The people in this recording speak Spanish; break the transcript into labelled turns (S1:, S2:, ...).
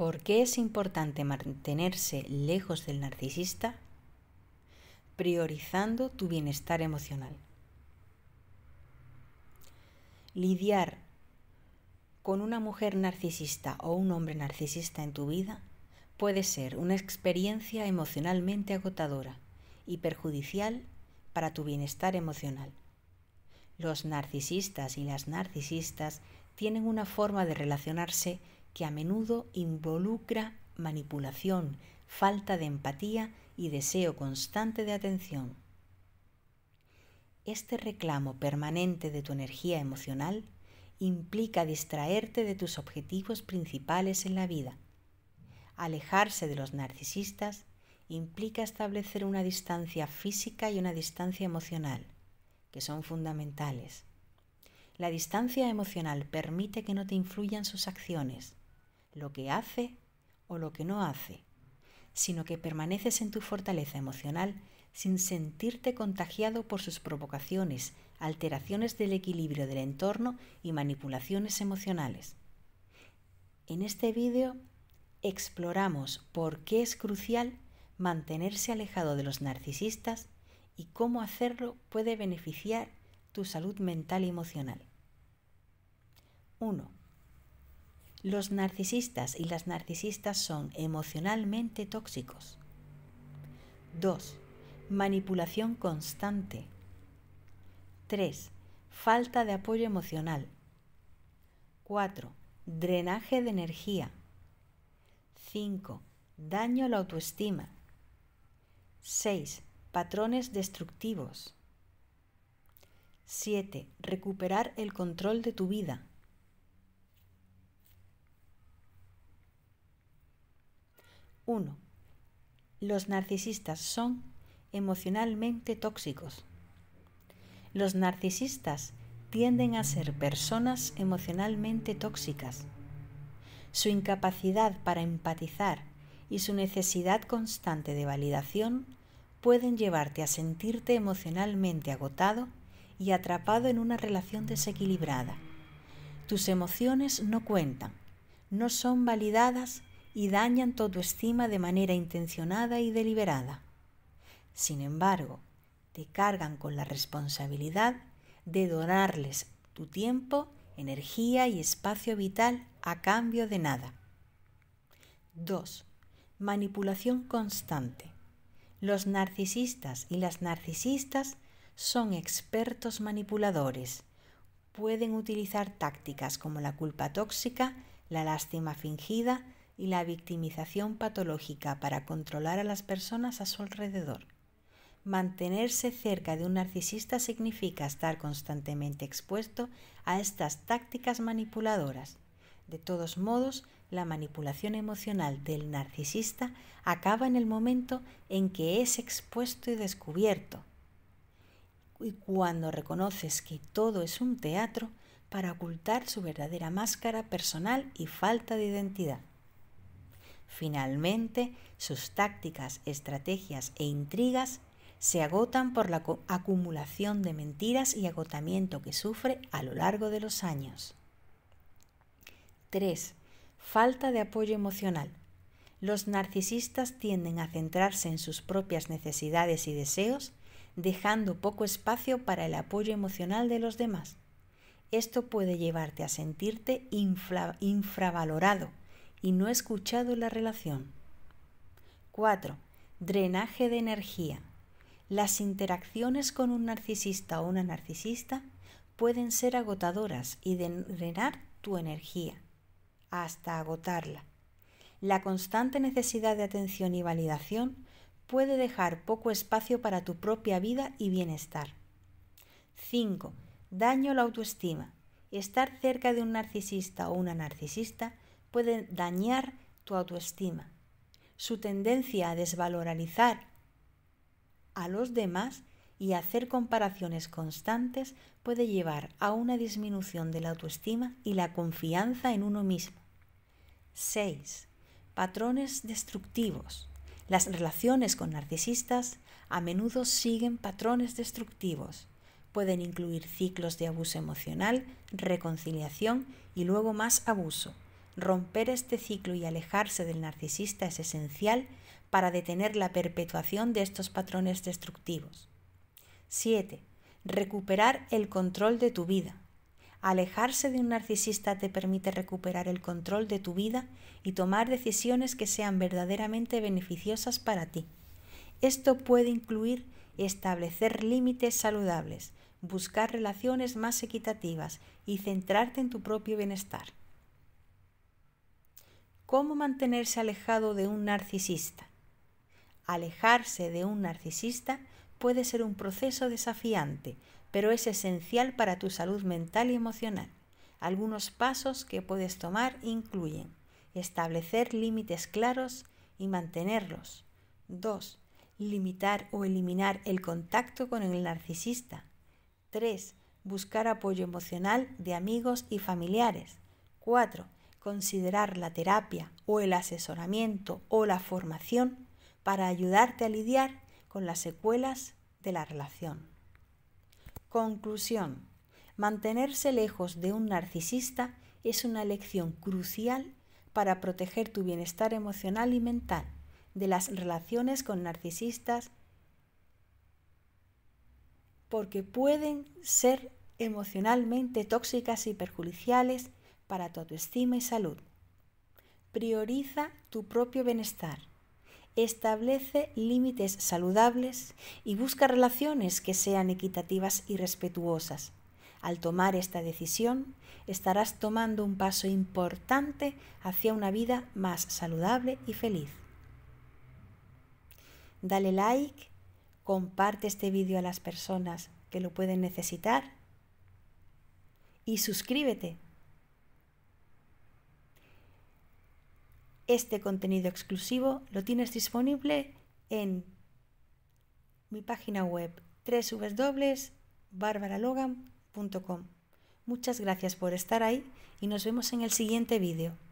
S1: ¿Por qué es importante mantenerse lejos del narcisista? Priorizando tu bienestar emocional. Lidiar con una mujer narcisista o un hombre narcisista en tu vida puede ser una experiencia emocionalmente agotadora y perjudicial para tu bienestar emocional. Los narcisistas y las narcisistas tienen una forma de relacionarse que a menudo involucra manipulación, falta de empatía y deseo constante de atención. Este reclamo permanente de tu energía emocional implica distraerte de tus objetivos principales en la vida. Alejarse de los narcisistas implica establecer una distancia física y una distancia emocional, que son fundamentales. La distancia emocional permite que no te influyan sus acciones, lo que hace o lo que no hace, sino que permaneces en tu fortaleza emocional sin sentirte contagiado por sus provocaciones, alteraciones del equilibrio del entorno y manipulaciones emocionales. En este vídeo exploramos por qué es crucial mantenerse alejado de los narcisistas y cómo hacerlo puede beneficiar tu salud mental y emocional. 1. Los narcisistas y las narcisistas son emocionalmente tóxicos. 2. Manipulación constante. 3. Falta de apoyo emocional. 4. Drenaje de energía. 5. Daño a la autoestima. 6. Patrones destructivos. 7. Recuperar el control de tu vida. 1. Los narcisistas son emocionalmente tóxicos. Los narcisistas tienden a ser personas emocionalmente tóxicas. Su incapacidad para empatizar y su necesidad constante de validación pueden llevarte a sentirte emocionalmente agotado y atrapado en una relación desequilibrada. Tus emociones no cuentan, no son validadas y dañan tu autoestima de manera intencionada y deliberada. Sin embargo, te cargan con la responsabilidad de donarles tu tiempo, energía y espacio vital a cambio de nada. 2. Manipulación constante. Los narcisistas y las narcisistas son expertos manipuladores. Pueden utilizar tácticas como la culpa tóxica, la lástima fingida, y la victimización patológica para controlar a las personas a su alrededor. Mantenerse cerca de un narcisista significa estar constantemente expuesto a estas tácticas manipuladoras. De todos modos, la manipulación emocional del narcisista acaba en el momento en que es expuesto y descubierto. Y cuando reconoces que todo es un teatro para ocultar su verdadera máscara personal y falta de identidad. Finalmente, sus tácticas, estrategias e intrigas se agotan por la acumulación de mentiras y agotamiento que sufre a lo largo de los años. 3. Falta de apoyo emocional. Los narcisistas tienden a centrarse en sus propias necesidades y deseos, dejando poco espacio para el apoyo emocional de los demás. Esto puede llevarte a sentirte infravalorado y no he escuchado la relación. 4. Drenaje de energía. Las interacciones con un narcisista o una narcisista pueden ser agotadoras y drenar tu energía, hasta agotarla. La constante necesidad de atención y validación puede dejar poco espacio para tu propia vida y bienestar. 5. Daño a la autoestima. Estar cerca de un narcisista o una narcisista pueden dañar tu autoestima. Su tendencia a desvalorizar a los demás y hacer comparaciones constantes puede llevar a una disminución de la autoestima y la confianza en uno mismo. 6. Patrones destructivos. Las relaciones con narcisistas a menudo siguen patrones destructivos. Pueden incluir ciclos de abuso emocional, reconciliación y luego más abuso romper este ciclo y alejarse del narcisista es esencial para detener la perpetuación de estos patrones destructivos. 7. Recuperar el control de tu vida. Alejarse de un narcisista te permite recuperar el control de tu vida y tomar decisiones que sean verdaderamente beneficiosas para ti. Esto puede incluir establecer límites saludables, buscar relaciones más equitativas y centrarte en tu propio bienestar. ¿Cómo mantenerse alejado de un narcisista? Alejarse de un narcisista puede ser un proceso desafiante, pero es esencial para tu salud mental y emocional. Algunos pasos que puedes tomar incluyen establecer límites claros y mantenerlos. 2. Limitar o eliminar el contacto con el narcisista. 3. Buscar apoyo emocional de amigos y familiares. 4 considerar la terapia o el asesoramiento o la formación para ayudarte a lidiar con las secuelas de la relación. Conclusión. Mantenerse lejos de un narcisista es una lección crucial para proteger tu bienestar emocional y mental de las relaciones con narcisistas porque pueden ser emocionalmente tóxicas y perjudiciales para tu autoestima y salud. Prioriza tu propio bienestar. Establece límites saludables y busca relaciones que sean equitativas y respetuosas. Al tomar esta decisión, estarás tomando un paso importante hacia una vida más saludable y feliz. Dale like, comparte este vídeo a las personas que lo pueden necesitar y suscríbete Este contenido exclusivo lo tienes disponible en mi página web www.barbaralogan.com. Muchas gracias por estar ahí y nos vemos en el siguiente vídeo.